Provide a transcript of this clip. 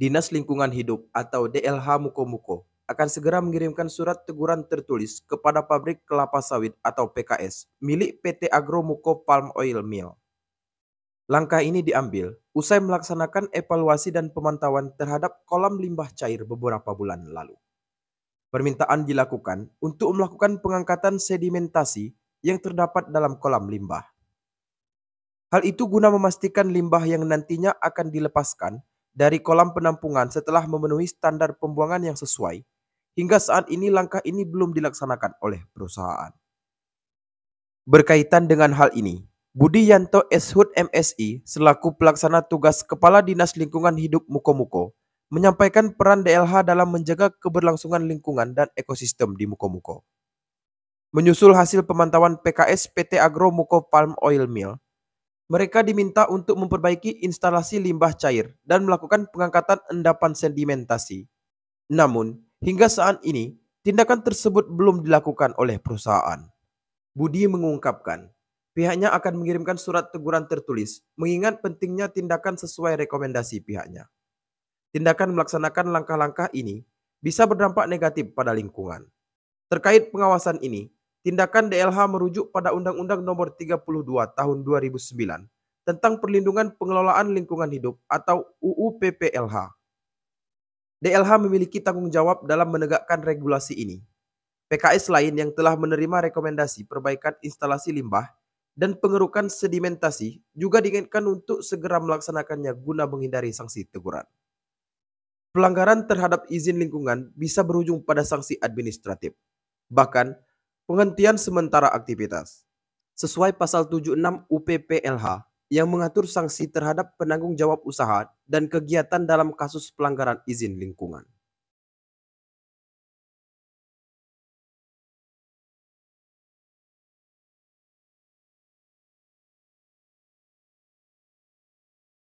Dinas Lingkungan Hidup atau DLH Mukomuko akan segera mengirimkan surat teguran tertulis kepada pabrik kelapa sawit atau PKS milik PT Agro Muko Palm Oil Mill. Langkah ini diambil usai melaksanakan evaluasi dan pemantauan terhadap kolam limbah cair beberapa bulan lalu. Permintaan dilakukan untuk melakukan pengangkatan sedimentasi yang terdapat dalam kolam limbah. Hal itu guna memastikan limbah yang nantinya akan dilepaskan dari kolam penampungan setelah memenuhi standar pembuangan yang sesuai, hingga saat ini langkah ini belum dilaksanakan oleh perusahaan. Berkaitan dengan hal ini, Budi Yanto Eshud MSI selaku pelaksana tugas Kepala Dinas Lingkungan Hidup Mukomuko menyampaikan peran DLH dalam menjaga keberlangsungan lingkungan dan ekosistem di Mukomuko. Menyusul hasil pemantauan PKS PT Agro Muko Palm Oil Mill mereka diminta untuk memperbaiki instalasi limbah cair dan melakukan pengangkatan endapan sedimentasi. Namun, hingga saat ini, tindakan tersebut belum dilakukan oleh perusahaan. Budi mengungkapkan, pihaknya akan mengirimkan surat teguran tertulis mengingat pentingnya tindakan sesuai rekomendasi pihaknya. Tindakan melaksanakan langkah-langkah ini bisa berdampak negatif pada lingkungan. Terkait pengawasan ini, Tindakan DLH merujuk pada Undang-Undang Nomor 32 Tahun 2009 tentang Perlindungan Pengelolaan Lingkungan Hidup atau UU DLH memiliki tanggung jawab dalam menegakkan regulasi ini. PKS lain yang telah menerima rekomendasi perbaikan instalasi limbah dan pengerukan sedimentasi juga diinginkan untuk segera melaksanakannya guna menghindari sanksi teguran. Pelanggaran terhadap izin lingkungan bisa berujung pada sanksi administratif. Bahkan, Penghentian sementara aktivitas. Sesuai pasal 76 UPPLH yang mengatur sanksi terhadap penanggung jawab usaha dan kegiatan dalam kasus pelanggaran izin lingkungan.